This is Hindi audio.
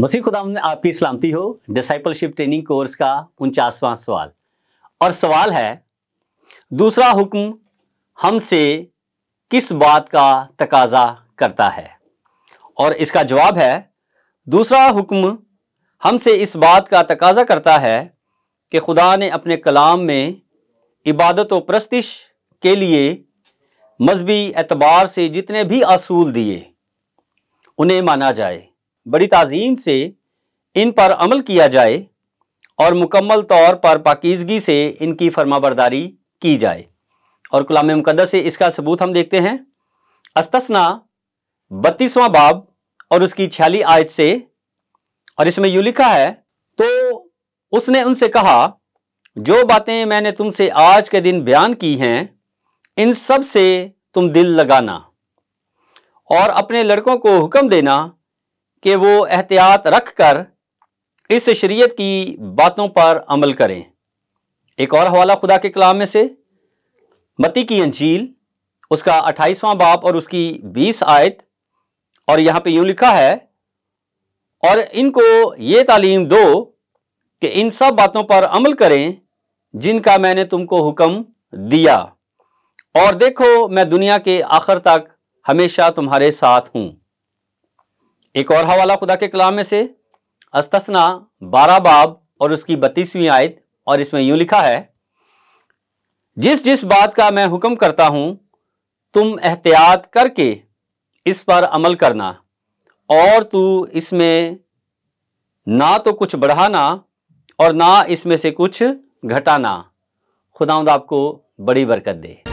मसीह खुदा ने आपकी सलामती हो डिसाइपलशिप ट्रेनिंग कोर्स का उनचासवां सवाल और सवाल है दूसरा हुक्म हमसे किस बात का तकाजा करता है और इसका जवाब है दूसरा हुक्म हमसे इस बात का तकाजा करता है कि खुदा ने अपने कलाम में इबादत व प्रस्तिश के लिए मजहबी एतबार से जितने भी असूल दिए उन्हें माना जाए बड़ी तज़ीम से इन पर अमल किया जाए और मुकम्मल तौर पर पाकिजगी से इनकी फर्माबरदारी की जाए और कलाम मुकदस से इसका सबूत हम देखते हैं अस्तना बत्तीसवां बाब और उसकी छियाली आयत से और इसमें यूँ लिखा है तो उसने उनसे कहा जो बातें मैंने तुमसे आज के दिन बयान की हैं इन सब से तुम दिल लगाना और अपने लड़कों को हुक्म देना कि वो एहतियात रख कर इस शरीयत की बातों पर अमल करें एक और हवाला खुदा के कलाम में से मती की अंजील उसका अट्ठाईसवां बाप और उसकी बीस आयत और यहाँ पे यूँ लिखा है और इनको ये तालीम दो कि इन सब बातों पर अमल करें जिनका मैंने तुमको हुक्म दिया और देखो मैं दुनिया के आखिर तक हमेशा तुम्हारे साथ हूँ एक और हवाला खुदा के कलाम में से अस्तना बारह बाब और उसकी बत्तीसवीं आयत और इसमें यूं लिखा है जिस जिस बात का मैं हुक्म करता हूं तुम एहतियात करके इस पर अमल करना और तू इसमें ना तो कुछ बढ़ाना और ना इसमें से कुछ घटाना खुदावंद आपको बड़ी बरकत दे